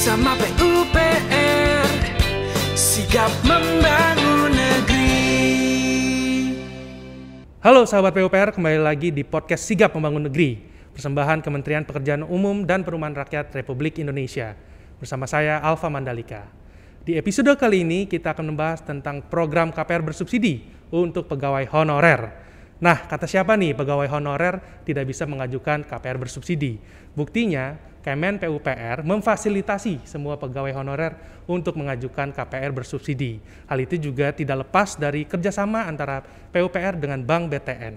bersama PUPR sigap membangun negeri. Halo sahabat PUPR, kembali lagi di podcast Sigap Membangun Negeri, persembahan Kementerian Pekerjaan Umum dan Perumahan Rakyat Republik Indonesia. Bersama saya Alfa Mandalika. Di episode kali ini kita akan membahas tentang program KPR bersubsidi untuk pegawai honorer. Nah, kata siapa nih pegawai honorer tidak bisa mengajukan KPR bersubsidi? Buktinya, Kemen PUPR memfasilitasi semua pegawai honorer untuk mengajukan KPR bersubsidi. Hal itu juga tidak lepas dari kerjasama antara PUPR dengan Bank BTN.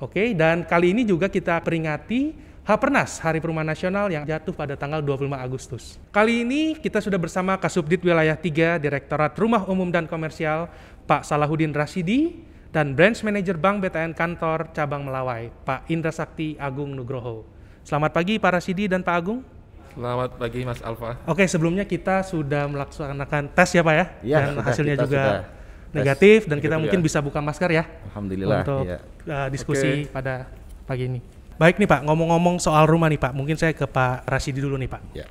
Oke, dan kali ini juga kita peringati Hapernas, Hari Perumahan Nasional yang jatuh pada tanggal 25 Agustus. Kali ini kita sudah bersama Kasubdit Wilayah 3 Direktorat Rumah Umum dan Komersial Pak Salahuddin Rasidi dan Branch Manager Bank BTN Kantor Cabang Melawai Pak Indra Sakti Agung Nugroho. Selamat pagi para Rasidi dan Pak Agung. Selamat pagi Mas Alfa. Oke, sebelumnya kita sudah melaksanakan tes ya Pak ya? Iya, dan sudah, hasilnya juga negatif dan kita gitu mungkin ya. bisa buka masker ya. Alhamdulillah. Untuk ya. uh, diskusi okay. pada pagi ini. Baik nih Pak, ngomong-ngomong soal rumah nih Pak, mungkin saya ke Pak Rasidi dulu nih Pak. Ya.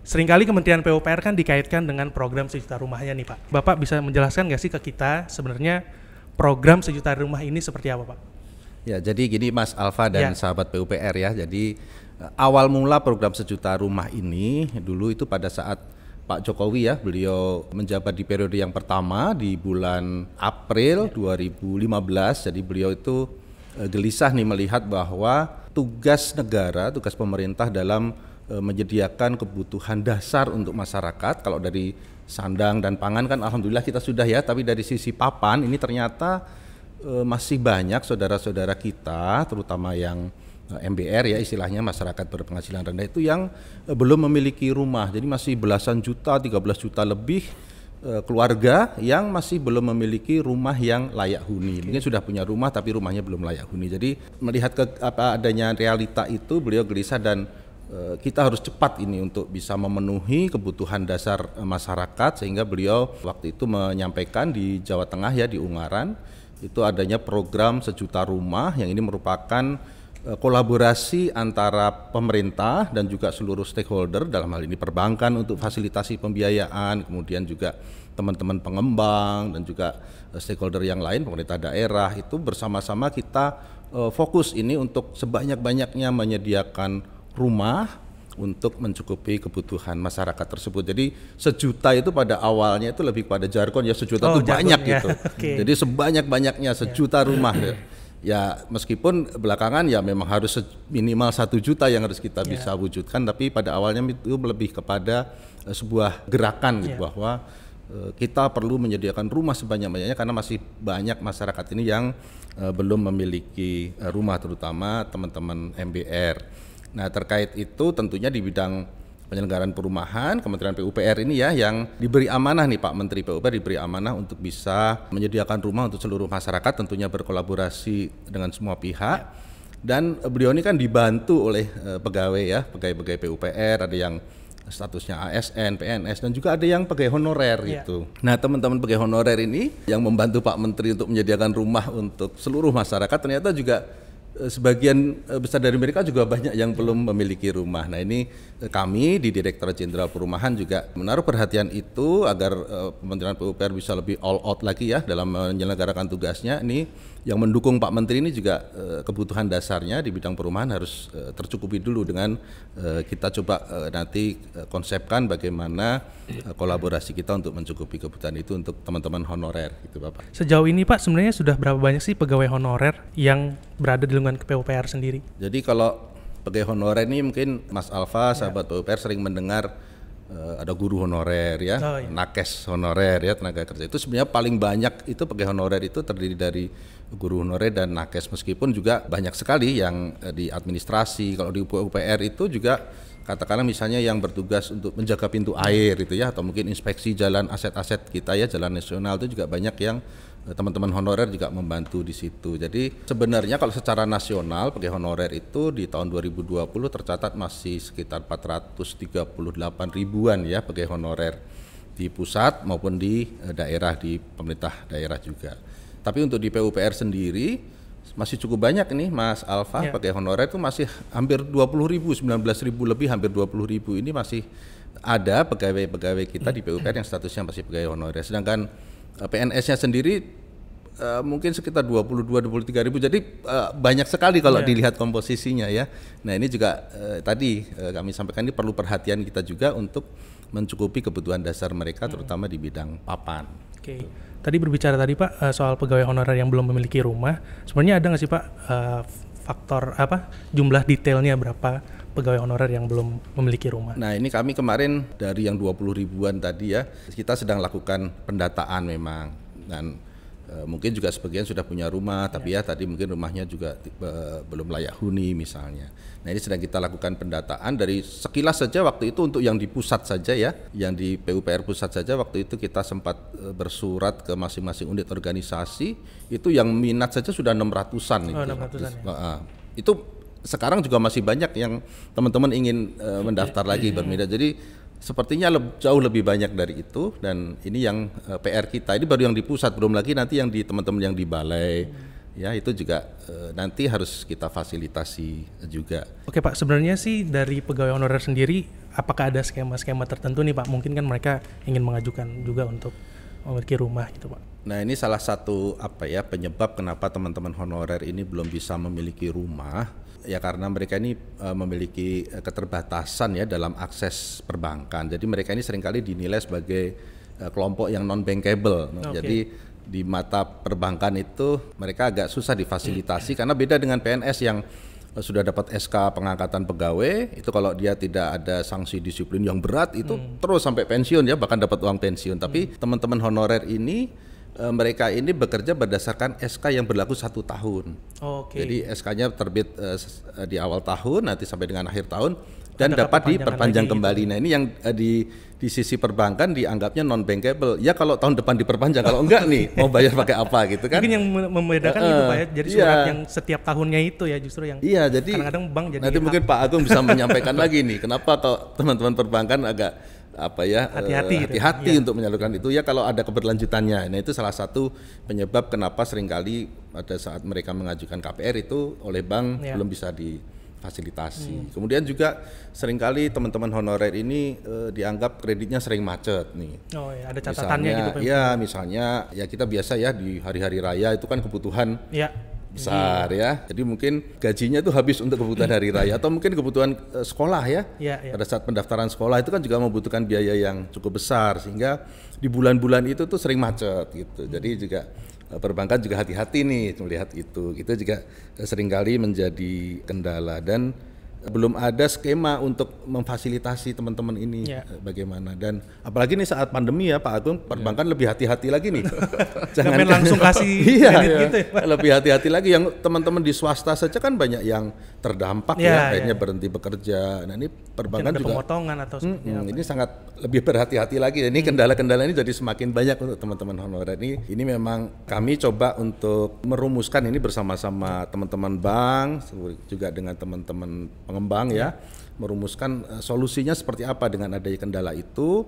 Seringkali Kementerian PUPR kan dikaitkan dengan program sejuta rumahnya nih Pak. Bapak bisa menjelaskan nggak sih ke kita sebenarnya program sejuta rumah ini seperti apa Pak? Ya, jadi gini Mas Alfa dan ya. sahabat PUPR ya. Jadi eh, awal mula program sejuta rumah ini dulu itu pada saat Pak Jokowi ya, beliau menjabat di periode yang pertama di bulan April ya. 2015. Jadi beliau itu eh, gelisah nih melihat bahwa tugas negara, tugas pemerintah dalam eh, menyediakan kebutuhan dasar untuk masyarakat. Kalau dari sandang dan pangan kan alhamdulillah kita sudah ya, tapi dari sisi papan ini ternyata Eh, masih banyak saudara-saudara kita, terutama yang eh, MBR ya istilahnya masyarakat berpenghasilan rendah itu yang eh, belum memiliki rumah. Jadi masih belasan juta, 13 juta lebih keluarga yang masih belum memiliki rumah yang layak huni. Mungkin sudah punya rumah tapi rumahnya belum layak huni. Jadi melihat ke apa adanya realita itu beliau gelisah dan kita harus cepat ini untuk bisa memenuhi kebutuhan dasar masyarakat sehingga beliau waktu itu menyampaikan di Jawa Tengah ya di Ungaran itu adanya program sejuta rumah yang ini merupakan eh, kolaborasi antara pemerintah dan juga seluruh stakeholder dalam hal ini perbankan untuk fasilitasi pembiayaan, kemudian juga teman-teman pengembang dan juga eh, stakeholder yang lain pemerintah daerah itu bersama-sama kita eh, fokus ini untuk sebanyak-banyaknya menyediakan rumah untuk mencukupi kebutuhan masyarakat tersebut. Jadi sejuta itu pada awalnya itu lebih pada jargon ya sejuta oh, itu jargon, banyak ya. gitu. okay. Jadi sebanyak banyaknya ya. sejuta yeah. rumah. Ya. ya meskipun belakangan ya memang harus minimal satu juta yang harus kita yeah. bisa wujudkan, tapi pada awalnya itu lebih kepada uh, sebuah gerakan gitu yeah. bahwa eh, kita perlu menyediakan rumah sebanyak-banyaknya karena masih banyak masyarakat ini yang uh, belum memiliki uh, rumah terutama teman-teman MBR Nah, terkait itu tentunya di bidang penyelenggaraan perumahan Kementerian PUPR ini ya yang diberi amanah nih Pak Menteri PUPR diberi amanah untuk bisa menyediakan rumah untuk seluruh masyarakat tentunya berkolaborasi dengan semua pihak. Ya. Dan eh, beliau ini kan dibantu oleh eh, pegawai ya, pegawai-pegawai PUPR ada yang statusnya ASN, PNS dan juga ada yang pegawai honorer yeah. gitu. Nah, teman-teman pegawai honorer ini yang membantu Pak Menteri untuk menyediakan rumah untuk seluruh masyarakat ternyata juga Eh, sebagian eh, besar dari mereka juga banyak yang belum memiliki rumah. Nah ini eh, kami di Direktorat Jenderal Perumahan juga menaruh perhatian itu agar Kementerian PUPR bisa lebih all out lagi ya dalam menyelenggarakan tugasnya. Ini yang mendukung Pak Menteri ini juga eh, kebutuhan dasarnya di bidang perumahan harus eh, tercukupi dulu dengan eh, kita coba nanti konsepkan bagaimana iya. kolaborasi kita untuk mencukupi kebutuhan itu untuk teman-teman honorer gitu Bapak. Sejauh ini Pak sebenarnya sudah berapa banyak sih pegawai honorer yang berada di lingkungan PUPR sendiri? Jadi kalau pegawai honorer ini mungkin Mas Alfa iya. sahabat ya. PUPR sering mendengar ada guru honorer ya, oh, iya. nakes honorer ya tenaga kerja. Itu sebenarnya paling banyak itu pegawai honorer itu terdiri dari guru honorer dan nakes meskipun juga banyak sekali yang eh, di administrasi kalau di UPR itu juga katakanlah misalnya yang bertugas untuk menjaga pintu air itu ya atau mungkin inspeksi jalan aset-aset kita ya jalan nasional itu juga banyak yang eh, teman-teman honorer juga membantu di situ. Jadi sebenarnya kalau secara nasional pegawai honorer itu di tahun 2020 tercatat masih sekitar 438 ribuan ya pegawai honorer di pusat maupun di eh, daerah di pemerintah daerah juga. Tapi untuk di PUPR sendiri masih cukup banyak nih Mas Alfa yeah. pakai honorer itu masih hampir 20 ribu, 19 ribu lebih hampir 20 ribu ini masih ada pegawai-pegawai kita di PUPR ya. yang statusnya masih pegawai honorer. Sedangkan eh, PNS-nya sendiri Uh, mungkin sekitar 22-23 ribu jadi uh, banyak sekali kalau yeah. dilihat komposisinya ya nah ini juga uh, tadi uh, kami sampaikan ini perlu perhatian kita juga untuk mencukupi kebutuhan dasar mereka mm. terutama di bidang papan Oke. Okay. Tadi berbicara tadi Pak eh, soal pegawai honorer yang belum memiliki rumah, sebenarnya ada nggak sih Pak eh, faktor apa jumlah detailnya berapa pegawai honorer yang belum memiliki rumah. Nah ini kami kemarin dari yang 20 ribuan tadi ya kita sedang lakukan pendataan memang dan Eh, mungkin juga sebagian sudah punya rumah, tapi ya, ya tadi mungkin rumahnya juga belum layak huni misalnya. Nah ini sedang kita lakukan pendataan dari sekilas saja waktu itu untuk yang di pusat saja ya, yang di PUPR pusat saja waktu itu kita sempat e, bersurat ke masing-masing unit organisasi, itu yang minat saja sudah 600-an. Oh, itu. 600 ya. Nah, itu sekarang juga masih banyak yang teman-teman ingin uh, mendaftar lagi berminat. Jadi sepertinya le jauh lebih banyak dari itu dan ini yang uh, eh, PR kita ini baru yang di pusat belum lagi nanti yang di teman-teman yang di balai hmm. ya itu juga uh, nanti harus kita fasilitasi juga. Oke Pak, sebenarnya sih dari pegawai honorer sendiri apakah ada skema-skema tertentu nih Pak? Mungkin kan mereka ingin mengajukan juga untuk memiliki rumah gitu Pak. Nah, ini salah satu apa ya penyebab kenapa teman-teman honorer ini belum bisa memiliki rumah ya karena mereka ini eh, memiliki eh, keterbatasan ya dalam akses perbankan. Jadi mereka ini seringkali dinilai sebagai eh, kelompok yang non bankable. Nah, okay. Jadi di mata perbankan itu mereka agak susah difasilitasi karena beda dengan PNS yang sudah dapat SK pengangkatan pegawai itu kalau dia tidak ada sanksi disiplin yang berat itu hmm. terus sampai pensiun ya bahkan dapat uang pensiun tapi teman hmm. teman-teman honorer ini e, mereka ini bekerja berdasarkan SK yang berlaku satu tahun. Oh, okay. Jadi SK-nya terbit e, di awal tahun, nanti sampai dengan akhir tahun dan Ada dapat diperpanjang kembali. Gitu ya? Nah ini yang e, di di sisi perbankan dianggapnya non bankable. Ya kalau tahun depan diperpanjang, kalau enggak nih mau bayar pakai apa gitu kan? Mungkin yang membedakan uh, itu pak ya. Jadi surat iya. yang setiap tahunnya itu ya justru yang. Iya jadi. Kadang-kadang bank jadi. Nanti hak. mungkin Pak Agung bisa menyampaikan lagi nih kenapa kalau teman-teman perbankan agak apa ya hati-hati eh, gitu. hati-hati iya. untuk menyalurkan itu ya kalau ada keberlanjutannya nah itu salah satu penyebab kenapa seringkali pada saat mereka mengajukan KPR itu oleh bank ya. belum bisa difasilitasi hmm. kemudian juga seringkali teman-teman honorer ini eh, dianggap kreditnya sering macet nih oh ya ada catatannya misalnya, gitu ya misalnya ya kita biasa ya di hari-hari raya itu kan kebutuhan ya besar yeah. ya. Jadi mungkin gajinya itu habis untuk kebutuhan hari raya atau mungkin kebutuhan uh, sekolah ya. Yeah, ya. Pada saat pendaftaran sekolah itu kan juga membutuhkan biaya yang cukup besar sehingga di bulan-bulan itu tuh sering macet gitu. Jadi juga eh, perbankan juga hati-hati nih melihat itu. Itu juga eh, seringkali menjadi kendala dan belum ada skema untuk memfasilitasi teman-teman ini yeah. bagaimana dan apalagi nih saat pandemi ya Pak Agung perbankan yeah. lebih hati-hati lagi nih jangan langsung kasih iya, iya. gitu ya, lebih hati-hati lagi yang teman-teman di swasta saja kan banyak yang terdampak yeah, ya akhirnya ya, ya, ya. berhenti bekerja nah ini perbankan juga pemotongan atau hmm, hmm, ini sangat lebih berhati-hati lagi ini hmm. kendala-kendala ini jadi semakin banyak untuk teman-teman honorer ini ini memang kami coba untuk merumuskan ini bersama-sama teman-teman bank juga dengan teman-teman pengembang ya merumuskan eh, solusinya seperti apa dengan adanya kendala itu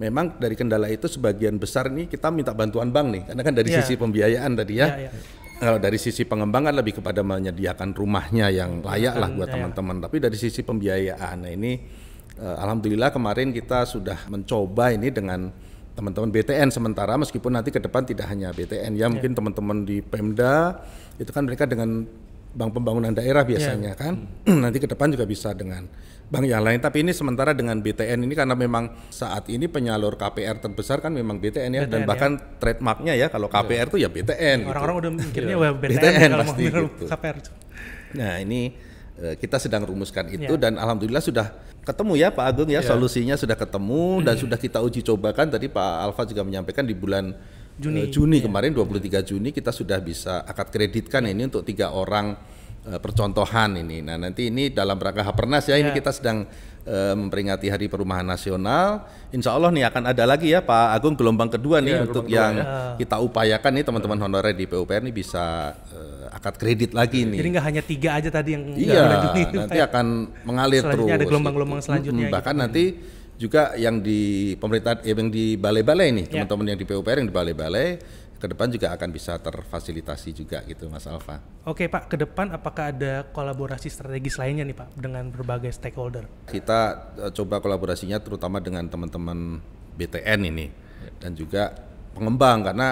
memang dari kendala itu sebagian besar nih kita minta bantuan bank nih karena kan dari yeah. sisi pembiayaan tadi ya. Yeah, yeah. Kalau dari sisi pengembangan lebih kepada menyediakan rumahnya yang layak lah buat ya. teman-teman. Tapi dari sisi pembiayaan, nah ini uh, alhamdulillah kemarin kita sudah mencoba ini dengan teman-teman BTN sementara meskipun nanti ke depan tidak hanya BTN ya iya. mungkin teman-teman di Pemda itu kan mereka dengan bank pembangunan daerah iya. biasanya yeah. kan. Nanti ke depan juga bisa dengan bank yang lain. Tapi ini sementara dengan BTN ini karena memang saat ini penyalur KPR terbesar kan memang BTN ya BTN, dan bahkan ya. trademarknya ya kalau KPR yeah. tuh ya BTN. Gitu. Orang-orang gitu. udah mikirnya iya. wah BTN, kalau pasti mau gitu. KPR. Nah, ini eh, kita sedang rumuskan itu yeah. dan alhamdulillah sudah ketemu ya Pak Agung ya yeah. solusinya sudah ketemu dan iya. sudah kita uji cobakan tadi Pak Alfa juga menyampaikan di bulan Juni, uh, Juni ya. kemarin 23 Juni kita sudah bisa akad kreditkan ini untuk tiga orang uh, percontohan ini. Nah nanti ini dalam rangka Hapernas ya, ya. ini iya. kita sedang eh, memperingati Hari Perumahan Nasional. Insya Allah nih akan ada lagi ya Pak Agung gelombang kedua nih ya, untuk yang iya. kita upayakan nih teman-teman honorer di PUPR nih bisa uh, akad kredit lagi iya. nih. Jadi nggak hanya tiga aja tadi yang iya, nanti akan mengalir terus. Ada gelombang-gelombang selanjutnya. bahkan gitu. nanti juga yang di pemerintah eh, yang di balai-balai nih teman ya. teman-teman yang di PUPR yang di balai-balai ke depan juga akan bisa terfasilitasi juga gitu Mas Alfa. Oke Pak, ke depan apakah ada kolaborasi strategis lainnya nih Pak dengan berbagai stakeholder? Kita eh, coba kolaborasinya terutama dengan teman-teman BTN ini dan juga pengembang karena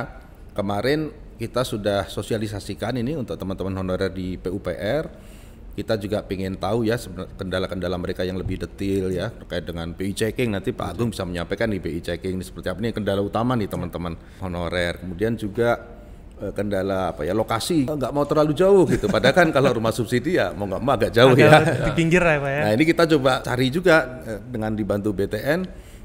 kemarin kita sudah sosialisasikan ini untuk teman-teman honorer di PUPR kita juga pengen tahu ya kendala-kendala mereka yang lebih detail ya terkait dengan bi e checking nanti Pak Agung bisa menyampaikan di bi e checking ini seperti apa ini kendala utama nih teman-teman honorer kemudian juga eh, kendala apa ya lokasi nggak mau terlalu jauh gitu padahal kan kalau rumah subsidi ya mau nggak mau agak jauh agak ya di pinggir ya Pak ya nah ini kita coba cari juga eh, dengan dibantu BTN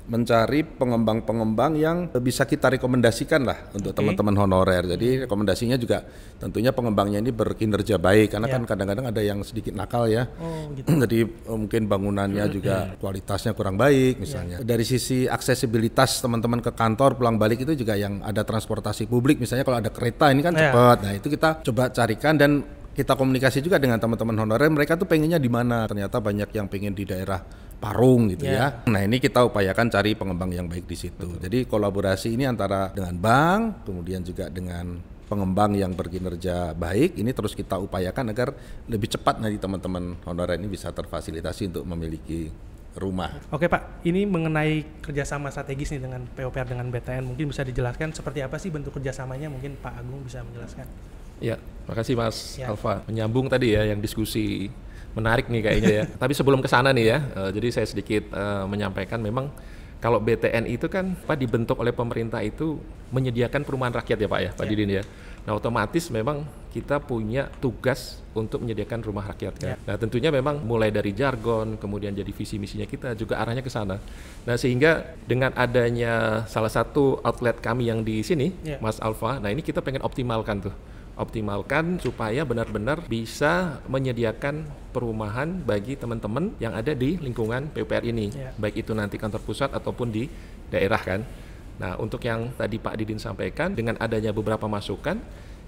mencari pengembang-pengembang yang bisa kita rekomendasikan lah untuk okay. teman-teman honorer. Jadi rekomendasinya juga tentunya pengembangnya ini berkinerja baik karena yeah. kan kadang-kadang ada yang sedikit nakal ya. Oh, gitu. Jadi eh, mungkin bangunannya -hmm. juga kualitasnya kurang baik misalnya. Yeah. Dari sisi aksesibilitas teman-teman ke kantor pulang balik itu juga yang ada transportasi publik misalnya kalau ada kereta ini kan yeah. cepat. Nah, itu kita coba carikan dan kita komunikasi juga dengan teman-teman honorer mereka tuh pengennya di mana ternyata banyak yang pengen di daerah Parung gitu yeah. ya. Nah ini kita upayakan cari pengembang yang baik di situ. Betul. Jadi kolaborasi ini antara dengan bank, kemudian juga dengan pengembang yang berkinerja baik ini terus kita upayakan agar lebih cepat nanti teman-teman honorer ini bisa terfasilitasi untuk memiliki rumah. Oke Pak, ini mengenai kerjasama strategis nih dengan POPR dengan BTN mungkin bisa dijelaskan seperti apa sih bentuk kerjasamanya mungkin Pak Agung bisa menjelaskan. Ya, kasih Mas ya. Alfa. Menyambung tadi ya yang diskusi menarik nih kayaknya ya. Tapi sebelum ke sana nih ya, uh, jadi saya sedikit uh, menyampaikan memang kalau BTN itu kan Pak dibentuk oleh pemerintah itu menyediakan perumahan rakyat ya Pak ya, Pak yeah. Didin ya. Nah, otomatis memang kita punya tugas untuk menyediakan rumah rakyat kan. Yeah. Nah, tentunya memang mulai dari jargon, kemudian jadi visi misinya kita juga arahnya ke sana. Nah, sehingga dengan adanya salah satu outlet kami yang di sini, yeah. Mas Alfa, nah ini kita pengen optimalkan tuh optimalkan supaya benar-benar bisa menyediakan perumahan bagi teman-teman yang ada di lingkungan PUPR ini, ya. baik itu nanti kantor pusat ataupun di daerah kan. Nah, untuk yang tadi Pak Didin sampaikan dengan adanya beberapa masukan,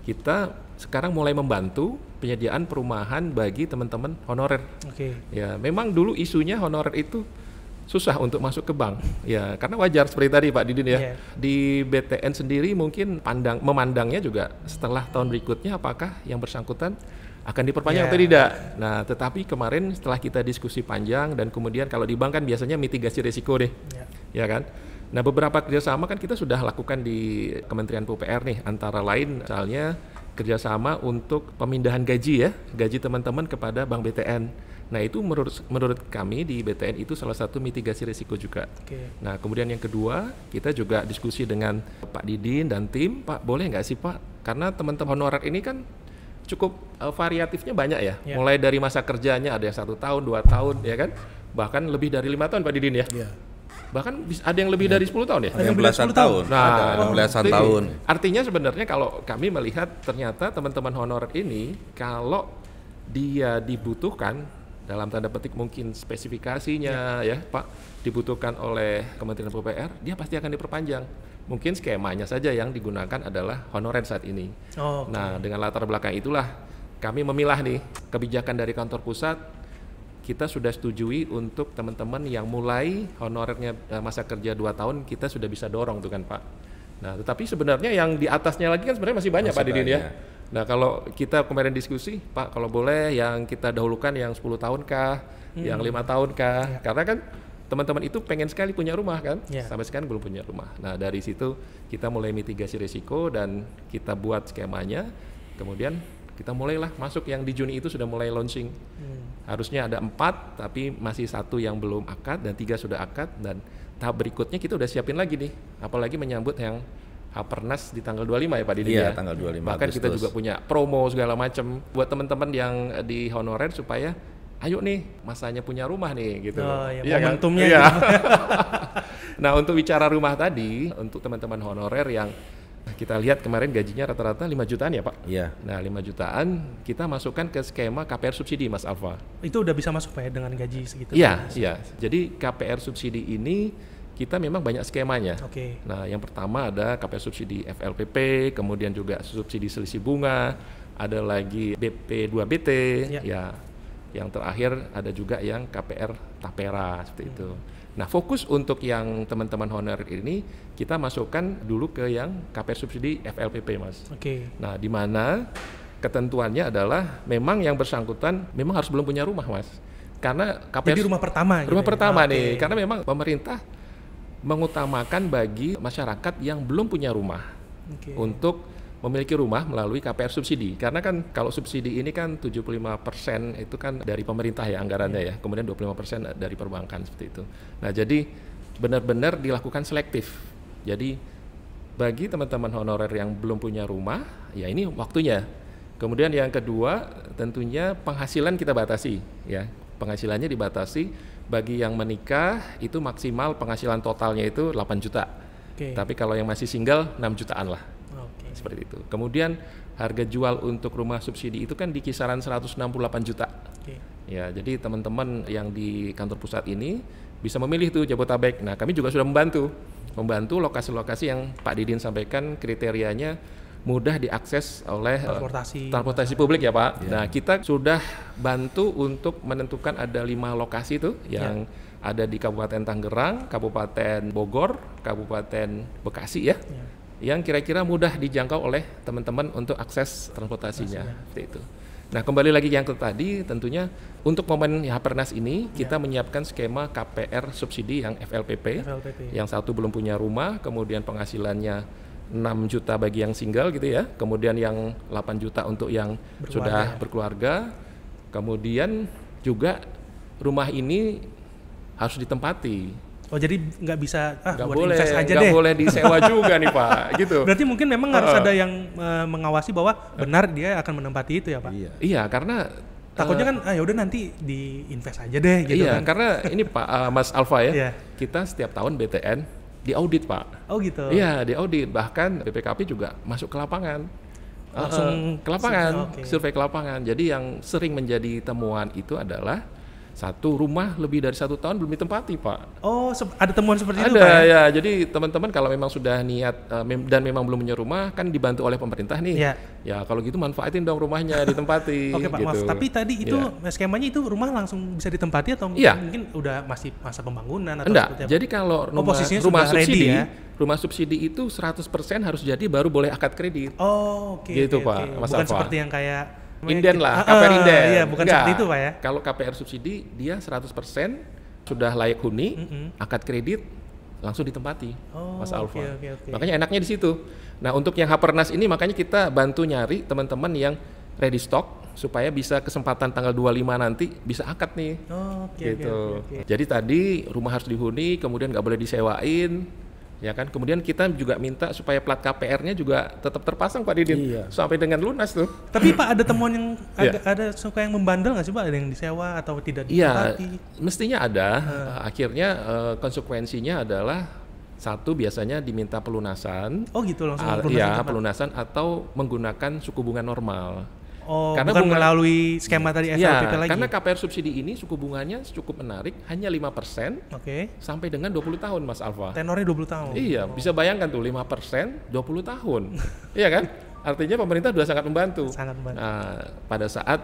kita sekarang mulai membantu penyediaan perumahan bagi teman-teman honorer. Oke. Okay. Ya, memang dulu isunya honorer itu susah untuk masuk ke bank. Ya, karena wajar seperti tadi Pak Didin ya. Yeah. Di BTN sendiri mungkin pandang memandangnya juga setelah tahun berikutnya apakah yang bersangkutan akan diperpanjang yeah. atau iya. tidak. Nah, tetapi kemarin setelah kita diskusi panjang dan kemudian kalau di bank kan biasanya mitigasi risiko deh, yeah. ya iya kan. Nah, beberapa kerjasama kan kita sudah lakukan di Kementerian PUPR nih, antara lain misalnya kerjasama untuk pemindahan gaji ya, gaji teman-teman kepada Bank BTN. Nah itu menurut menurut kami di BTN itu salah satu mitigasi risiko juga. Okay. Nah kemudian yang kedua kita juga diskusi dengan Pak Didin dan tim Pak boleh nggak sih Pak karena teman-teman honorer ini kan cukup uh, variatifnya banyak ya. Yeah. Mulai dari masa kerjanya ada yang satu tahun, dua tahun, ya kan? Bahkan lebih dari lima tahun Pak Didin ya. Yeah. Bahkan ada yang lebih ya. dari 10 tahun ya? Ada yang belasan tahun. Nah, ada yang belasan nah, tahun. Artinya sebenarnya kalau kami melihat ternyata teman-teman honorer ini kalau dia dibutuhkan dalam tanda petik mungkin spesifikasinya ya, ya Pak dibutuhkan oleh Kementerian PUPR, dia pasti akan diperpanjang. Mungkin skemanya saja yang digunakan adalah honorer saat ini. Oh, okay. Nah, dengan latar belakang itulah kami memilah nih kebijakan dari kantor pusat kita sudah setujui untuk teman-teman yang mulai honorernya eh, masa kerja 2 tahun kita sudah bisa dorong tuh kan Pak. Nah, tetapi sebenarnya yang di atasnya lagi kan sebenarnya masih banyak masih Pak Didin ya. banyak. ya. Nah kalau kita kemarin diskusi, Pak kalau boleh yang kita dahulukan yang 10 tahun kah, hmm. yang lima tahun kah, ya. karena kan teman-teman itu pengen sekali punya rumah kan, ya. sampai sekarang belum punya rumah. Nah dari situ kita mulai mitigasi risiko dan kita buat skemanya, kemudian kita mulailah masuk yang di Juni itu sudah mulai launching. Hmm. Harusnya ada empat, tapi masih satu yang belum akad dan tiga sudah akad dan tahap berikutnya kita udah siapin lagi nih, apalagi menyambut yang Hapernas di tanggal 25 ya Pak Didi iya, ya. tanggal 25 Bahkan Agustus. kita juga punya promo segala macam buat teman-teman yang eh, di honorer supaya ayo nih masanya punya rumah nih gitu. Oh, ya, iya, iya kan? momentumnya. Kan? Iya. Gitu. nah, untuk bicara rumah tadi untuk teman-teman honorer yang eh, kita lihat kemarin gajinya rata-rata 5 jutaan ya Pak? Iya. Nah 5 jutaan kita masukkan ke skema KPR subsidi Mas Alfa. Itu udah bisa masuk Pak ya dengan gaji segitu? Iya, iya. Jadi KPR subsidi ini kita memang banyak skemanya. Okay. Nah, yang pertama ada KPR subsidi FLPP, kemudian juga subsidi selisih bunga, ada lagi BP2BT, yeah. ya. Yang terakhir ada juga yang KPR Tapera seperti hmm. itu. Nah, fokus untuk yang teman-teman honorer ini kita masukkan dulu ke yang KPR subsidi FLPP, Mas. Oke. Okay. Nah, di mana ketentuannya adalah memang yang bersangkutan memang harus belum punya rumah, Mas karena KPR jadi rumah pertama rumah gitu ya? pertama ya? nih okay. karena memang pemerintah mengutamakan bagi masyarakat yang belum punya rumah okay. untuk memiliki rumah melalui KPR subsidi. Karena kan kalau subsidi ini kan 75% itu kan dari pemerintah ya anggarannya yeah. ya. Iya. Kemudian 25% dari perbankan seperti itu. Nah, jadi benar-benar dilakukan selektif. Jadi bagi teman-teman honorer yang belum punya rumah, ya ini waktunya. Kemudian yang kedua, tentunya penghasilan kita batasi ya. Penghasilannya dibatasi bagi yang menikah itu maksimal penghasilan totalnya itu 8 juta. Okay. Tapi kalau yang masih single 6 jutaan lah. Okay. Seperti itu. Kemudian harga jual untuk rumah subsidi itu kan di kisaran 168 juta. Okay. Ya, jadi teman-teman yang di kantor pusat ini bisa memilih tuh Jabotabek. Nah, kami juga sudah membantu membantu lokasi-lokasi yang Pak Didin sampaikan kriterianya mudah diakses oleh eh, transportasi, uh, transportasi publik ya Pak. Yeah. Nah kita sudah bantu untuk menentukan ada lima lokasi itu iya. yang yeah. ada di Kabupaten Tangerang, Kabupaten Bogor, Kabupaten Bekasi ya. Yeah yang kira-kira mudah dijangkau oleh teman-teman untuk akses transportasinya seperti itu. Nah, kembali lagi yang tadi tentunya untuk momen Hapernas ini ya. kita menyiapkan skema KPR subsidi yang FLPP, FLPP. yang satu belum punya rumah, kemudian penghasilannya 6 juta bagi yang single gitu ya. Kemudian yang 8 juta untuk yang berkeluarga. sudah berkeluarga. Kemudian juga rumah ini harus ditempati. Oh jadi nggak bisa ah gak buat boleh, invest aja gak deh. boleh disewa juga nih Pak, gitu. Berarti mungkin memang harus ada yang uh, mengawasi bahwa benar dia akan menempati itu ya Pak. Iya, iya karena takutnya eh, kan ah ya udah nanti diinvest aja deh gitu iya, kan. karena ini Pak uh, Mas Alfa ya. Yeah. Kita setiap tahun BTN diaudit pak. Oh gitu. Iya diaudit bahkan BPKP juga masuk ke lapangan. Langsung uh, ke lapangan, survei, oh, okay. survei ke lapangan. Jadi yang sering menjadi temuan itu adalah satu rumah lebih dari satu tahun belum ditempati pak. Oh ada temuan seperti ada, itu pak? Ada ya? ya jadi teman-teman kalau memang sudah niat uh, mem dan memang belum punya rumah kan dibantu oleh pemerintah nih. Ya, ya kalau gitu manfaatin dong rumahnya ditempati. Oke okay, pak gitu. maaf tapi tadi itu ya. skemanya itu rumah langsung bisa ditempati atau ya. mungkin udah masih masa pembangunan atau Enggak. apa? Jadi kalau rumah, oh, rumah subsidi ya? rumah subsidi itu 100% harus jadi baru boleh akad kredit. Oh oke. Okay, gitu okay, pak okay. Mas Bukan Alfa. seperti yang kayak Iya, Inden gitu. lah, ah, KPR ah, Inden. Iya, bukan seperti itu Pak ya. Kalau KPR subsidi, dia 100% sudah layak huni, mm -hmm. akad kredit, langsung ditempati, oh, Mas Alfa. Okay, okay, okay. Makanya enaknya di situ. Nah untuk yang Hapernas ini makanya kita bantu nyari teman-teman yang ready stock supaya bisa kesempatan tanggal 25 nanti bisa akad nih. Oh, okay, gitu. Okay, okay, okay. Jadi tadi rumah harus dihuni, kemudian nggak boleh disewain, ya kan kemudian kita juga minta supaya plat KPR-nya juga tetap terpasang Pak Didin iya. sampai dengan lunas tuh tapi Pak ada temuan yang ada, yeah. ada suka yang membandel nggak sih Pak ada yang disewa atau tidak iya yeah, mestinya ada uh. akhirnya uh, konsekuensinya adalah satu biasanya diminta pelunasan oh gitu langsung uh, pelunasan ya pelunasan atau menggunakan suku bunga normal Oh, karena bukan bunga, melalui skema tadi FLPP ya, lagi. Karena KPR subsidi ini suku bunganya cukup menarik, hanya 5% persen okay. sampai dengan 20 tahun Mas Alfa. Tenornya 20 tahun. Iya, oh. bisa bayangkan tuh 5% persen 20 tahun. iya kan? Artinya pemerintah sudah sangat membantu. Sangat membantu. Nah, pada saat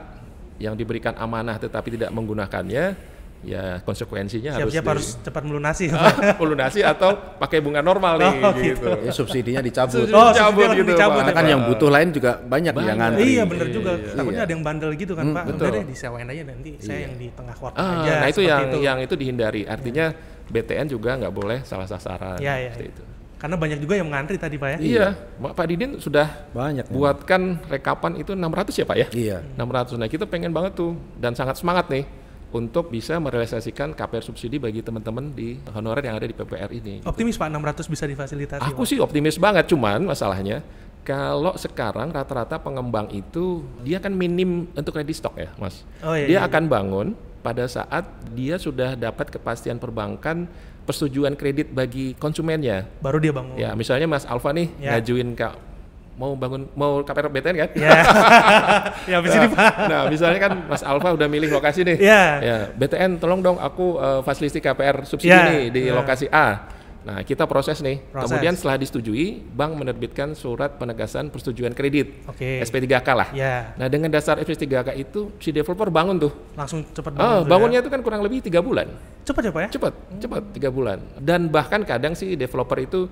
yang diberikan amanah tetapi tidak menggunakannya, ya konsekuensinya Siap -siap harus cepat melunasi ah, melunasi atau pakai bunga normal nih oh, gitu. gitu. Ya, nya dicabut. Oh, dicabut gitu. Dicabut, ya, Karena kan yang butuh lain juga banyak, banyak. yang ngantri. Iya, benar juga. Iya. Takutnya ada yang bandel gitu kan, hmm, Pak. Betul. Udah deh disewain aja nanti iya. saya yang di tengah kota ah, aja. Nah, itu yang itu. yang itu dihindari. Iya. Artinya ya. BTN juga nggak boleh salah sasaran. Iya, iya, iya. itu. Karena banyak juga yang ngantri tadi Pak ya? Iya, iya. Pak Didin sudah banyak buatkan ya. rekapan itu 600 ya Pak ya? Iya. 600. Nah kita pengen banget tuh dan sangat semangat nih untuk bisa merealisasikan KPR subsidi bagi teman-teman di honorer yang ada di PPR ini. Optimis gitu. Pak 600 bisa difasilitasi? Aku sih optimis banget, cuman masalahnya kalau sekarang rata-rata pengembang itu dia kan minim untuk ready stock ya, Mas. Oh, iya, dia iya. akan bangun pada saat dia sudah dapat kepastian perbankan persetujuan kredit bagi konsumennya. Baru dia bangun. Ya, misalnya Mas Alfa nih ya. ngajuin ke mau bangun mau KPR BTN kan? Iya. Ya. ya bisa nah, nah, misalnya kan Mas Alfa udah milih lokasi nih. Iya. Ya, BTN tolong dong aku uh, eh, fasilitasi KPR subsidi yeah. nih di yeah. lokasi A. Nah, kita proses nih. Proses. Kemudian setelah disetujui, bank menerbitkan surat penegasan persetujuan kredit. Oke. Okay. SP3K lah. Yeah. Nah, dengan dasar SP3K itu si developer bangun tuh. Langsung cepat eh, bangun. Oh, bangunnya itu kan kurang lebih tiga bulan. Cepat ya, Pak ya? Cepat, hmm. cepat tiga bulan. Dan bahkan kadang sih developer itu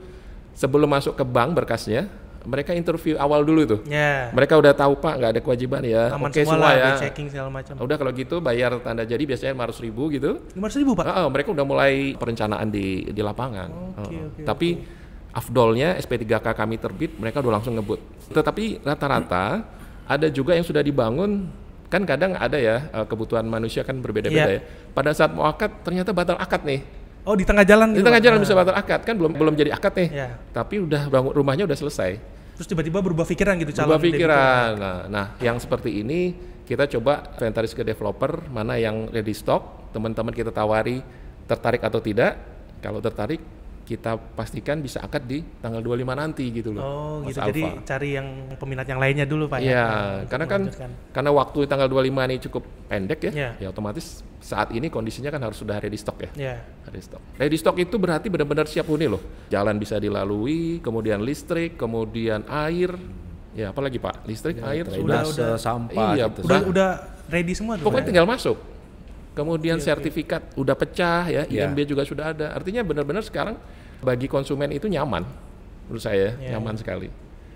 sebelum masuk ke bank berkasnya, mereka interview awal dulu tuh. Ya. Mereka udah tahu pak nggak ada kewajiban ya. Aman Oke okay, semua, semua ya. Checking segala macam. Udah kalau gitu bayar tanda jadi biasanya lima ratus ribu gitu. Lima ratus ribu pak? Uh, uh, mereka udah mulai perencanaan di di lapangan. Okay, uh, okay, tapi okay. afdolnya SP3K kami terbit mereka udah langsung ngebut. Tetapi rata-rata ada juga yang sudah dibangun kan kadang ada ya eh, kebutuhan manusia kan berbeda-beda yeah. ya. Pada saat mau akad ternyata batal akad nih. Oh di tengah jalan? Di gitu, tengah jalan bisa nah. batal akad kan belum belum jadi akad nih. Yeah. Tapi udah bangun rumahnya udah selesai terus tiba-tiba berubah pikiran gitu calon berubah pikiran nah, nah yang seperti ini kita coba inventaris ke developer mana yang ready stock teman-teman kita tawari tertarik atau tidak kalau tertarik kita pastikan bisa akad di tanggal 25 nanti gitu loh. Oh, Mas gitu. Alpha. Jadi cari yang peminat yang lainnya dulu, Pak. Ya, iya, ya, ya karena kan karena waktu tanggal 25 ini cukup pendek ya. Yeah. Ya otomatis saat ini kondisinya kan harus sudah ready stock ya. Yeah. Ready stock. Ready stock itu berarti benar-benar siap huni loh. Jalan bisa dilalui, kemudian listrik, kemudian air. Ya, apalagi Pak, listrik, ya, air, sudah, sudah sampah iya, gitu. Udah udah ready semua tuh. Pokoknya ya? tinggal masuk. Kemudian iya, iya. sertifikat udah pecah ya, yeah. IMB juga sudah ada. Artinya benar-benar sekarang bagi konsumen itu nyaman menurut saya, yeah. Iya, nyaman sekali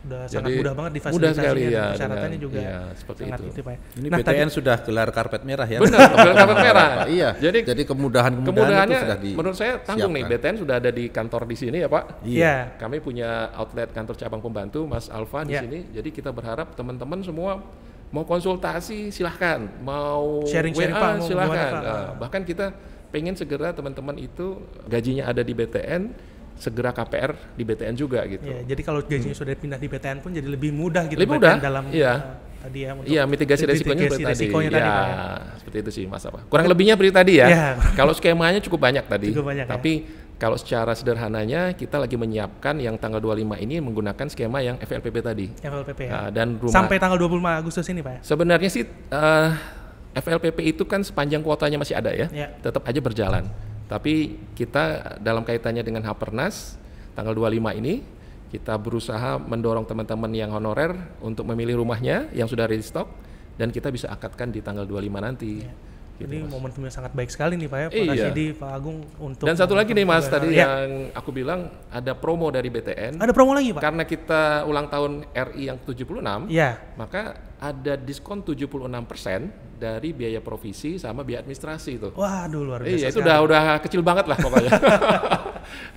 udah Jadi, sangat mudah banget difasilitasi mudah sekali ya, persyaratannya juga ya, seperti sangat itu. Ya. Ini nah, BTN tadi, sudah gelar karpet merah ya. Benar, gelar karpet merah. iya. Jadi jadi kemudahan-kemudahan kemudahannya itu sudah di Menurut saya tanggung nih BTN sudah ada di kantor di sini ya, Pak. Iya. Yeah. Kami punya outlet kantor cabang pembantu Mas Alfa di yeah. sini. Jadi kita berharap teman-teman semua mau konsultasi silahkan, mau sharing, WA sharing, Pak, silahkan. mau uh, nah, bahkan kita pengen segera teman-teman itu gajinya ada di BTN segera KPR di BTN juga gitu. Ya, jadi kalau gajinya hmm. sudah pindah di BTN pun jadi lebih mudah gitu. Lebih mudah. Dalam iya. Uh, tadi ya. ya, mitigasi resikonya seperti resikonya tadi. Ya, tadi ya. seperti itu sih Mas apa. Kurang lebihnya seperti tadi ya. ya. kalau skemanya cukup banyak tadi. Cukup banyak. Ya. Tapi ya kalau secara sederhananya kita lagi menyiapkan yang tanggal 25 ini menggunakan skema yang FLPP tadi. FLPP ya. Uh, dan rumah Sampai tanggal 25 Agustus ini, Pak. Ya? Sebenarnya sih uh, eh, FLPP itu kan sepanjang kuotanya masih ada ya, ya. tetap aja berjalan. Tapi kita dalam kaitannya dengan Hapernas tanggal 25 ini kita berusaha mendorong teman-teman yang honorer untuk memilih rumahnya yang sudah ready stock dan kita bisa akadkan di tanggal 25 nanti. Ya. Gitu, ini mas. momentum yang sangat baik sekali nih Pak ya, Pak iya. Rasidi, Pak Agung untuk Dan satu lagi nih Mas tadi ya. yang aku bilang ada promo dari BTN. Ada promo lagi Pak? Karena kita ulang tahun RI yang 76, ya. maka ada diskon 76% dari biaya provisi sama biaya administrasi itu. Wah, luar biasa. Iya, itu udah udah kecil banget lah pokoknya.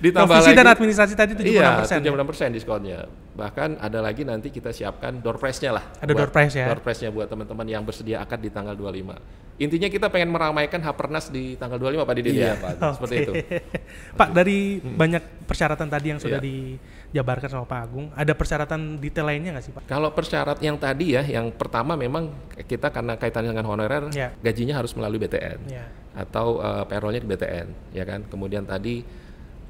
ditambah Provisi lagi dan administrasi tadi 76% iya, 76% ya? diskonnya bahkan ada lagi nanti kita siapkan door prize-nya lah ada buat, door prize ya door prize-nya buat teman-teman yang bersedia akad di tanggal 25 intinya kita pengen meramaikan Hapernas di tanggal 25 Pak Didi iya, ya Pak seperti itu Pak dari hmm. banyak persyaratan tadi yang sudah iya. dijabarkan sama Pak Agung ada persyaratan detail lainnya nggak sih Pak kalau persyarat yang tadi ya yang pertama memang kita karena kaitannya dengan honorer yeah. gajinya harus melalui BTN yeah. atau uh, payrollnya di BTN ya kan kemudian tadi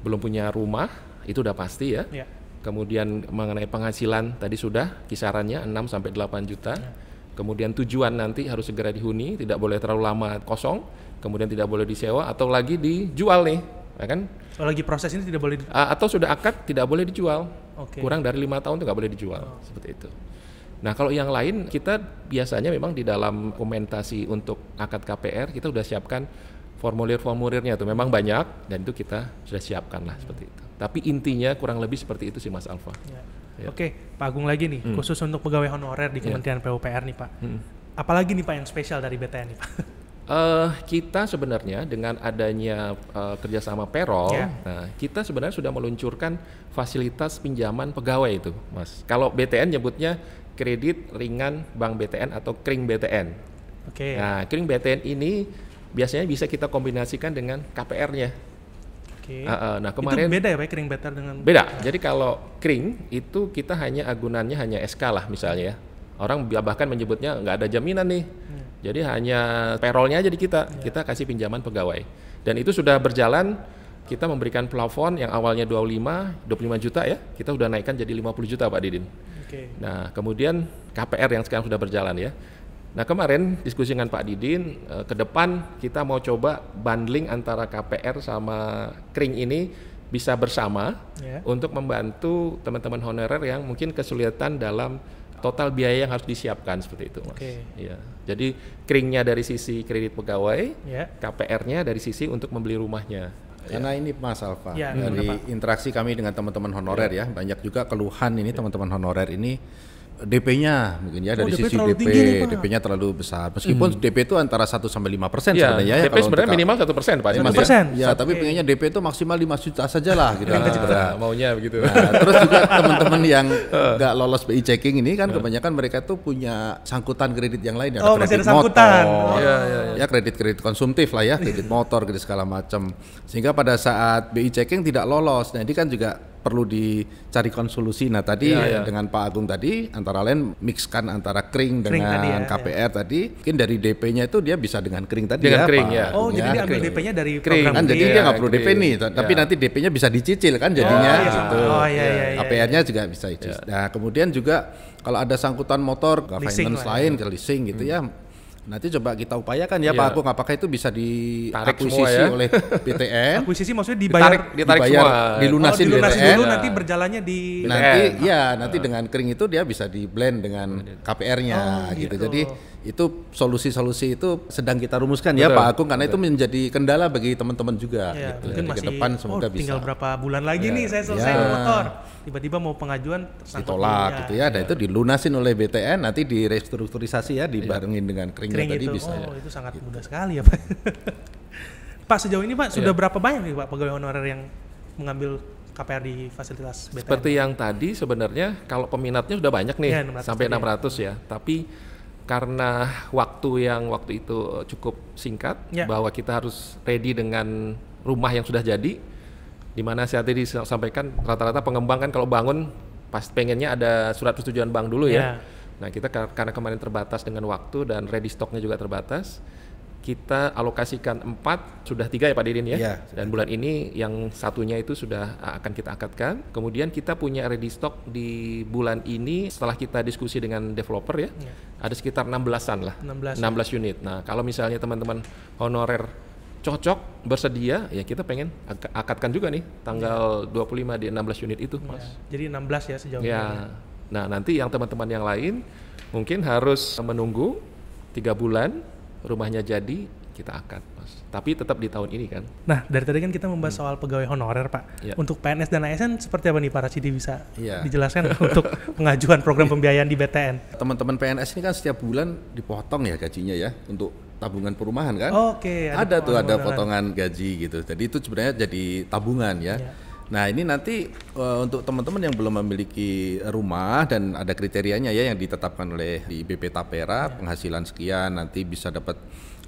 belum punya rumah itu udah pasti ya. ya. Kemudian mengenai penghasilan tadi sudah kisarannya 6 sampai 8 juta. Ya. Kemudian tujuan nanti harus segera dihuni, tidak boleh terlalu lama kosong, kemudian tidak boleh disewa atau lagi dijual nih, ya kan? Oh, lagi proses ini tidak boleh ah, atau sudah akad tidak boleh dijual. Okay. Kurang dari lima tahun itu nggak boleh dijual, oh. seperti itu. Nah kalau yang lain kita biasanya memang di dalam komentasi untuk akad KPR kita sudah siapkan formulir-formulirnya itu memang banyak dan itu kita sudah siapkan lah seperti itu. Tapi intinya kurang lebih seperti itu sih Mas Alfa. Ya. Ya. Oke, Pak Agung lagi nih, hmm. khusus untuk pegawai honorer di ya. Kementerian ya. PUPR nih Pak. Hmm. Apalagi nih Pak yang spesial dari BTN nih Pak? Uh, kita sebenarnya dengan adanya uh, kerjasama Perol, yeah. nah, kita sebenarnya sudah meluncurkan fasilitas pinjaman pegawai itu, Mas. Kalau BTN nyebutnya kredit ringan bank BTN atau kring BTN. Oke. Okay. Nah, kring BTN ini biasanya bisa kita kombinasikan dengan KPR-nya. Okay. Uh, uh, ah. nah kemarin itu beda ya pak kering better dengan beda. Jadi kalau kering itu kita hanya agunannya hanya SK lah misalnya ya. Orang bahkan menyebutnya nggak ada jaminan nih. Hmm. Jadi hanya perolnya aja di kita. Yeah. Kita kasih pinjaman pegawai. Dan itu sudah berjalan kita memberikan plafon yang awalnya 25 25 juta ya. Kita sudah naikkan jadi 50 juta Pak Didin. Okay. Nah, kemudian KPR yang sekarang sudah berjalan ya. Nah kemarin diskusi dengan Pak Didin, eh, ke depan kita mau coba bundling antara KPR sama Kring ini bisa bersama yeah. untuk membantu teman-teman honorer yang mungkin kesulitan dalam total biaya yang harus disiapkan seperti itu, mas. Okay. Ya. Jadi kringnya dari sisi kredit pegawai, yeah. KPR-nya dari sisi untuk membeli rumahnya. Karena ya. ini Mas Alfa ya, dari benar, interaksi kami dengan teman-teman honorer ya. ya banyak juga keluhan ini teman-teman honorer ini DP-nya mungkin ya oh, dari DP sisi DP, DP-nya terlalu besar. Meskipun hmm. DP itu antara 1 sampai 5 persen ya, sebenarnya ya. DP sebenarnya minimal satu persen pak. Satu persen. Ya, tapi pengennya DP itu maksimal 5 juta saja lah gitu. nah, maunya begitu. Nah, terus juga teman-teman yang eh. nggak lolos BI e checking ini kan eh. kebanyakan mereka tuh punya sangkutan kredit yang lain. ya, oh, kredit masih ada sangkutan. Motor, oh, iya, iya, iya. ya, ya, ya. ya kredit kredit konsumtif lah ya, kredit motor, kredit segala macam. Sehingga pada saat BI e checking tidak lolos, nah ini kan juga perlu dicari solusi. Nah tadi yeah, yeah. dengan Pak Agung tadi antara lain mixkan antara kering, kering dengan tadi ya, KPR ya. tadi, mungkin dari DP-nya itu dia bisa dengan kering tadi dengan ya. Kering, ya. Oh ya, jadi iya. ambil DP-nya dari kering. program kan, jadi ya, dia nggak iya, perlu DP nih, tapi iya. nanti DP-nya bisa dicicil kan jadinya oh, gitu. Oh, iya, iya, KPR-nya juga bisa dicicil. Nah kemudian juga kalau ada sangkutan motor, ke finance ya. lain, ke leasing gitu hmm. ya Nanti coba kita upayakan ya, ya. Pak Agung iya. apakah itu bisa diakuisisi ya? oleh PTN? Akuisisi maksudnya dibayar ditarik, ditarik dibayar, semua. dilunasin oh, dilunasin dulu nanti berjalannya di BTN. Nanti ya nanti ah. dengan kering itu dia bisa di blend dengan KPR-nya oh, gitu. gitu. Jadi itu solusi-solusi itu sedang kita rumuskan ya, betul, ya Pak Agung karena betul. itu menjadi kendala bagi teman-teman juga ya, gitu. mungkin masih ke depan semoga oh, bisa tinggal berapa bulan lagi ya. nih saya selesai ya. motor tiba-tiba mau pengajuan ditolak gitu ya dan nah, ya. itu dilunasin oleh BTN nanti direstrukturisasi ya dibarengin ya. dengan kering, kering tadi itu. bisa ya. oh, ya. itu sangat gitu. mudah sekali ya Pak Pak sejauh ini Pak iya. sudah berapa banyak nih Pak pegawai honorer yang mengambil KPR di fasilitas BTN? Seperti yang tadi sebenarnya kalau peminatnya sudah banyak nih ya, 600 sampai 600 ya. ya tapi karena waktu yang waktu itu cukup singkat yeah. bahwa kita harus ready dengan rumah yang sudah jadi di mana saya tadi sampaikan rata-rata pengembang kan kalau bangun pas pengennya ada surat persetujuan bank dulu ya. ya. Nah, kita karena kemarin terbatas dengan waktu dan ready stoknya juga terbatas kita alokasikan empat sudah tiga ya Pak Didin ya. ya. Dan bulan ini yang satunya itu sudah eh, akan kita akadkan. Kemudian kita punya ready stock di bulan ini setelah kita diskusi dengan developer ya. ya. Ada sekitar 16-an lah. 16, 16 unit. Nah, kalau misalnya teman-teman honorer cocok bersedia ya kita pengen angkatkan juga nih tanggal ya. 25 di 16 unit itu, iya. Mas. Ya. Jadi 16 ya sejauh iya. ini. ya. Nah, nanti yang teman-teman yang lain mungkin harus menunggu tiga bulan rumahnya jadi kita akad mas tapi tetap di tahun ini kan nah dari tadi kan kita membahas hmm. soal pegawai honorer pak yeah. untuk PNS dan ASN seperti apa nih para Rashidi bisa yeah. dijelaskan untuk pengajuan program pembiayaan di BTN teman-teman PNS ini kan setiap bulan dipotong ya gajinya ya untuk tabungan perumahan kan oh, oke okay. ada, ada tuh ada potongan gaji gitu jadi itu sebenarnya jadi tabungan ya yeah Nah ini nanti uh, untuk teman-teman yang belum memiliki rumah dan ada kriterianya ya yang ditetapkan oleh di BP Tapera ya. penghasilan sekian nanti bisa dapat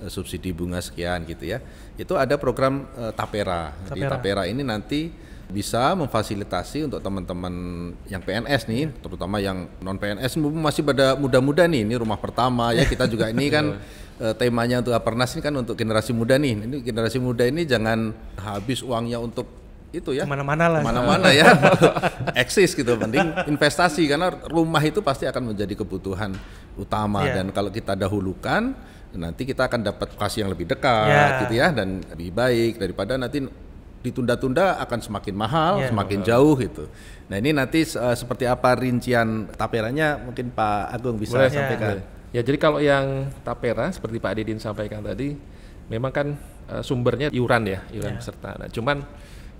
uh, subsidi bunga sekian gitu ya. Itu ada program uh, eh, Tapera. Tapera. Di Tapera ini nanti bisa memfasilitasi untuk teman-teman yang PNS nih, iya. terutama yang non PNS masih pada muda-muda nih. Ini rumah pertama ya kita juga ini kan temanya untuk Apernas ini kan untuk generasi muda nih. Ini generasi muda ini jangan habis uangnya untuk itu ya mana mana lah mana mana ya eksis gitu penting investasi karena rumah itu pasti akan menjadi kebutuhan utama yeah. dan kalau kita dahulukan nanti kita akan dapat lokasi yang lebih dekat yeah. gitu ya dan lebih baik daripada nanti ditunda-tunda akan semakin mahal yeah. semakin jauh gitu nah ini nanti uh, seperti apa rincian taperanya mungkin Pak Agung bisa Boleh, sampaikan yeah. ya jadi kalau yang tapera seperti Pak Didin sampaikan tadi memang kan uh, sumbernya iuran ya iuran yeah. peserta nah cuman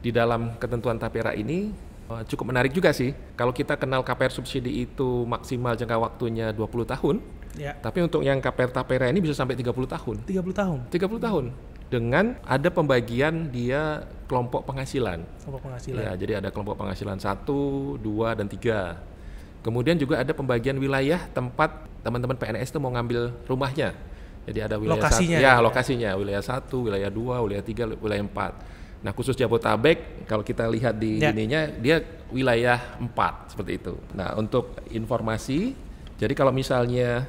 di dalam ketentuan tapera ini eh, cukup menarik juga sih. Kalau kita kenal KPR subsidi itu maksimal jangka waktunya 20 tahun. Ya. Tapi untuk yang KPR tapera ini bisa sampai 30 tahun. 30 tahun. 30 tahun dengan ada pembagian dia kelompok penghasilan. Kelompok penghasilan. Ya, jadi ada kelompok penghasilan 1, 2 dan 3. Kemudian juga ada pembagian wilayah tempat teman-teman PNS itu mau ngambil rumahnya. Jadi ada wilayah lokasinya. Satu, ya, ya, lokasinya, wilayah satu wilayah dua wilayah tiga wilayah empat Nah, khusus Jabotabek kalau kita lihat di ya. ininya dia wilayah 4 seperti itu. Nah, untuk informasi, jadi kalau misalnya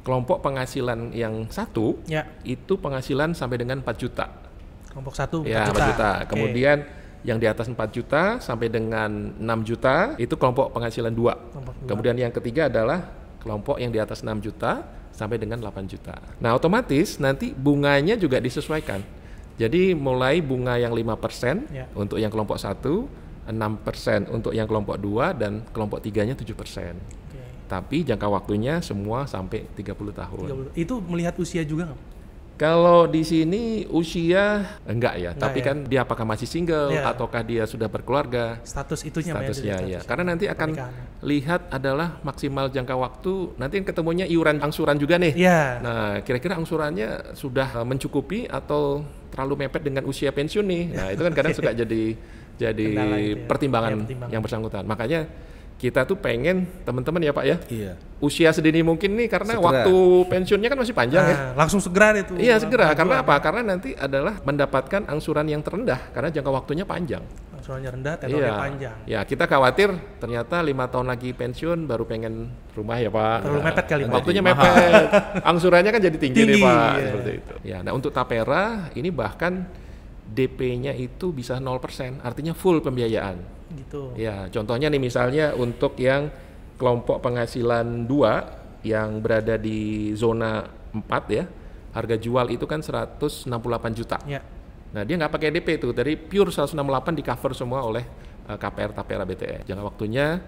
kelompok penghasilan yang satu ya. itu penghasilan sampai dengan 4 juta. Kelompok satu 4 ya, juta. 4 juta. Okay. Kemudian yang di atas 4 juta sampai dengan 6 juta itu kelompok penghasilan 2. Kelompok 2. Kemudian yang ketiga adalah kelompok yang di atas 6 juta sampai dengan 8 juta. Nah, otomatis nanti bunganya juga disesuaikan. Jadi mulai bunga yang 5% yeah. untuk yang kelompok 1, 6% untuk yang kelompok 2 dan kelompok 3-nya 7%. Okay. Tapi jangka waktunya semua sampai 30 tahun. 30. Itu melihat usia juga nggak? Kalau di sini usia enggak ya, enggak tapi ya. kan dia apakah masih single ya. ataukah dia sudah berkeluarga? Status itunya statusnya ya. Karena nanti akan pernikahan. lihat adalah maksimal jangka waktu. Nanti ketemunya iuran angsuran juga nih. Ya. Nah, kira-kira angsurannya sudah eh, mencukupi atau terlalu mepet dengan usia pensiun nih. Nah, itu kan kadang suka jadi jadi ya. pertimbangan, ya, pertimbangan yang bersangkutan. Makanya kita tuh pengen teman-teman ya Pak ya. Iya. Usia sedini mungkin nih karena segera. waktu pensiunnya kan masih panjang nah, ya. Langsung segera itu. Iya, segera. Karena apa? Karena nanti adalah mendapatkan angsuran yang terendah karena jangka waktunya panjang. Angsurannya rendah, tenornya iya. panjang. Ya, kita khawatir ternyata lima tahun lagi pensiun baru pengen rumah ya Pak. Terlalu nah, mepet kali Waktunya mepet. angsurannya kan jadi tinggi, tinggi nih Pak, iya. seperti itu. Ya, nah untuk Tapera ini bahkan DP-nya itu bisa 0%, artinya full pembiayaan gitu. Ya, contohnya nih misalnya untuk yang kelompok penghasilan 2 yang berada di zona 4 ya, harga jual itu kan 168 juta. Ya. Nah, dia nggak pakai DP itu, dari pure 168 di cover semua oleh uh, eh, KPR TAPERA BTE. Jangka waktunya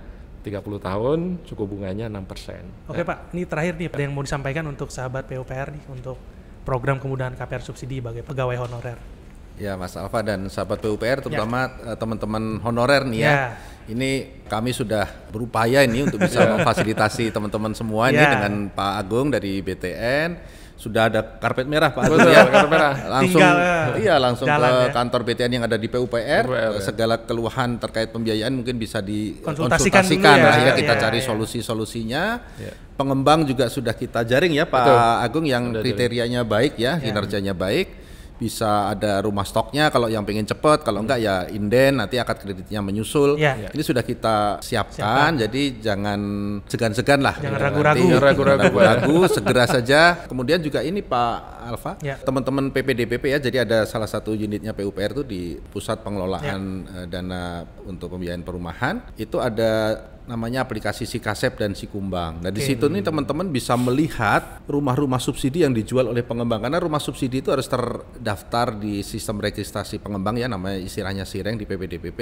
30 tahun, suku bunganya 6 persen. Oke ya. Pak, ini terakhir nih, ada yang mau disampaikan untuk sahabat PUPR nih, untuk program kemudahan KPR subsidi bagi pegawai honorer? Ya Mas Alfa dan sahabat PUPR terutama ya. Eh, teman-teman honorer nih ya. ya. Ini kami sudah berupaya ini untuk bisa ya. memfasilitasi teman-teman semua ya. ini dengan Pak Agung dari BTN. Sudah ada karpet merah Pak Agung ya. Karpet merah. Langsung Tinggal, eh, iya langsung Jalan, ke ya. kantor BTN yang ada di PUPR. PUPR ya. segala keluhan terkait pembiayaan mungkin bisa dikonsultasikan ya. ya kita ya, cari ya, ya. solusi-solusinya. Ya pengembang juga sudah kita jaring ya Pak Betul. Agung yang kriterianya baik ya, ya, kinerjanya baik bisa ada rumah stoknya kalau yang pengen cepet kalau enggak ya inden nanti akad kreditnya menyusul ya. ya. ini sudah kita siapkan, siapkan. jadi jangan segan-segan lah jangan ragu-ragu ragu-ragu segera saja kemudian juga ini Pak Alfa ya. teman-teman PPDPP ya jadi ada salah satu unitnya PUPR itu di pusat pengelolaan ya. Eh, dana untuk pembiayaan perumahan itu ada namanya aplikasi si Kasep dan si Kumbang. Nah, okay. di situ nih teman-teman bisa melihat rumah-rumah subsidi yang dijual oleh pengembang karena rumah subsidi itu harus terdaftar di sistem registrasi pengembang ya namanya istilahnya Sireng di PPDPP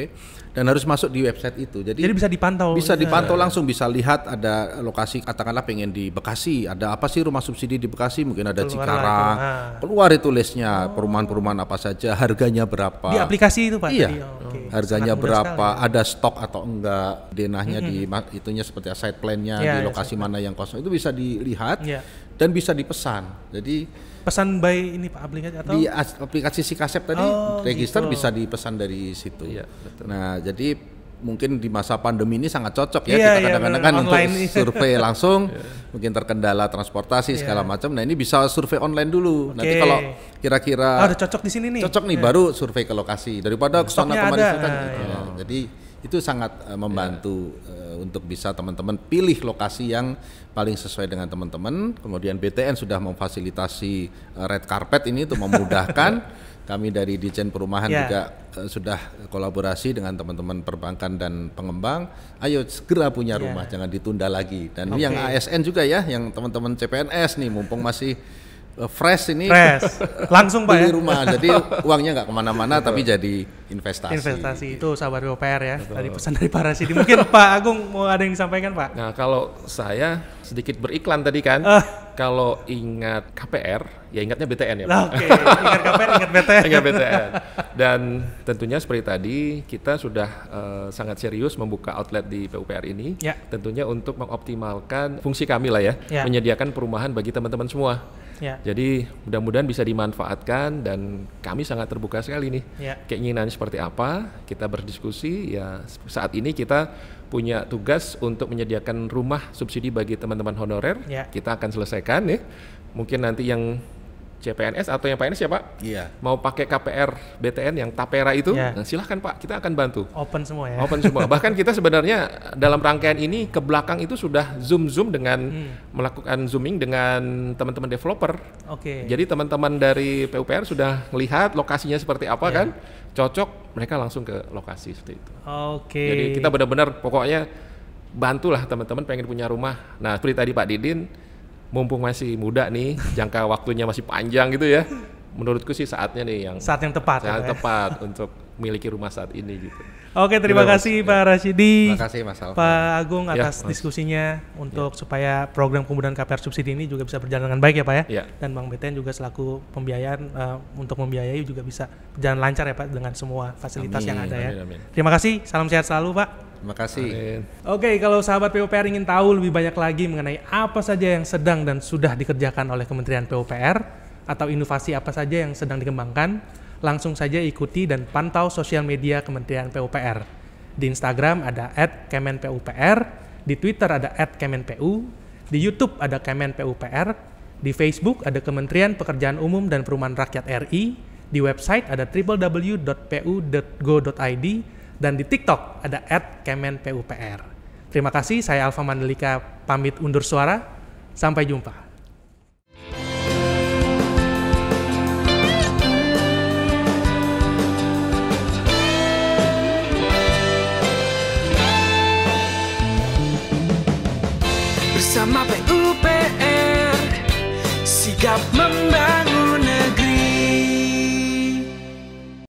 dan harus masuk di website itu. Jadi Jadi bisa dipantau. Bisa iya. dipantau langsung bisa lihat ada lokasi katakanlah pengen di Bekasi, ada apa sih rumah subsidi di Bekasi? Mungkin ada keluar Cikarang. Ah. Keluar itu listnya perumahan-perumahan apa saja, harganya berapa. Di aplikasi itu Pak. Iya. Oh, okay. Harganya Sangat berapa, ada stok atau enggak, denahnya mm -hmm. di di itunya seperti site plan-nya yeah, di ya, lokasi yeah, mana yang kosong itu bisa dilihat yeah. dan bisa dipesan. Jadi pesan by ini Pak aplikasi atau di aplikasi si kasep tadi oh, register gitu. bisa dipesan dari situ. Yeah, betul. Nah, jadi mungkin di masa pandemi ini sangat cocok ya yeah, kita iya, kadang-kadang yeah, kan untuk survei langsung yeah. mungkin terkendala transportasi yeah. segala macam nah ini bisa survei online dulu okay. nanti kalau kira-kira oh, cocok di sini nih cocok nih yeah. baru survei ke lokasi daripada ke sana kemarin gitu kan. kan. jadi itu sangat eh, membantu yeah untuk bisa teman-teman pilih lokasi yang paling sesuai dengan teman-teman. Kemudian BTN sudah memfasilitasi eh, red carpet ini untuk memudahkan. Kami dari Dijen Perumahan yeah. juga uh, sudah kolaborasi dengan teman-teman perbankan dan pengembang. Ayo segera punya ya. rumah, yeah. jangan ditunda lagi. Dan okay. yang ASN juga ya, yang teman-teman CPNS nih, mumpung masih Eh, fresh ini fresh langsung pak beli ya? rumah jadi uangnya nggak kemana-mana tapi jadi investasi investasi itu sabar PR ya Betul. tadi pesan dari para sini mungkin Pak Agung mau ada yang disampaikan Pak nah kalau saya sedikit beriklan tadi kan uh. kalau ingat KPR ya ingatnya BTN ya Pak oke okay. ingat KPR ingat BTN ingat BTN dan tentunya seperti tadi kita sudah uh, sangat serius membuka outlet di PUPR ini ya. tentunya untuk mengoptimalkan fungsi kami lah ya, ya. menyediakan perumahan bagi teman-teman semua Ya. Jadi mudah-mudahan bisa dimanfaatkan dan kami sangat terbuka sekali nih. Ya. Keinginan seperti apa, kita berdiskusi ya saat ini kita punya tugas untuk menyediakan rumah subsidi bagi teman-teman honorer. Ya. Kita akan selesaikan nih. Ya. Mungkin nanti yang CPNS atau yang PNS ya Pak, iya. mau pakai KPR BTN yang Tapera itu, yeah. Iya. silahkan Pak, kita akan bantu. Open semua ya. Open semua. Bahkan kita sebenarnya eh, dalam rangkaian ini ke belakang itu sudah zoom zoom dengan hmm. melakukan zooming dengan teman-teman developer. Oke. Okay. Jadi teman-teman dari PUPR sudah melihat lokasinya seperti apa yeah. kan, cocok mereka langsung ke lokasi seperti itu. Oke. Okay. Jadi kita benar-benar pokoknya bantulah teman-teman pengen punya rumah. Nah seperti tadi Pak Didin mumpung masih muda nih, jangka waktunya masih panjang gitu ya. Menurutku sih saatnya nih yang saat yang tepat. Saat ya. tepat untuk miliki rumah saat ini gitu. Oke, terima Gila, kasih mas, Pak ya. Rasidi. Terima kasih Mas Alfa. Pak Agung ya, atas ya, diskusinya untuk ya. supaya program kemudahan KPR subsidi ini juga bisa berjalan dengan baik ya Pak ya. ya. Dan Bang BTN juga selaku pembiayaan uh, untuk membiayai juga bisa berjalan lancar ya Pak dengan semua fasilitas amin, yang ada ya. amin, ya. Amin. Terima kasih, salam sehat selalu Pak. Terima kasih. Amin. Oke, kalau sahabat PUPR ingin tahu lebih banyak lagi mengenai apa saja yang sedang dan sudah dikerjakan oleh Kementerian PUPR atau inovasi apa saja yang sedang dikembangkan, langsung saja ikuti dan pantau sosial media Kementerian PUPR. Di Instagram ada @kemenpupr, di Twitter ada @kemenpu, di YouTube ada kemenpupr, di Facebook ada Kementerian Pekerjaan Umum dan Perumahan Rakyat RI, di website ada www.pu.go.id dan di TikTok ada @kemenpupr. Terima kasih, saya Alfa Mandelika pamit undur suara. Sampai jumpa. Bersama PUPR sigap mem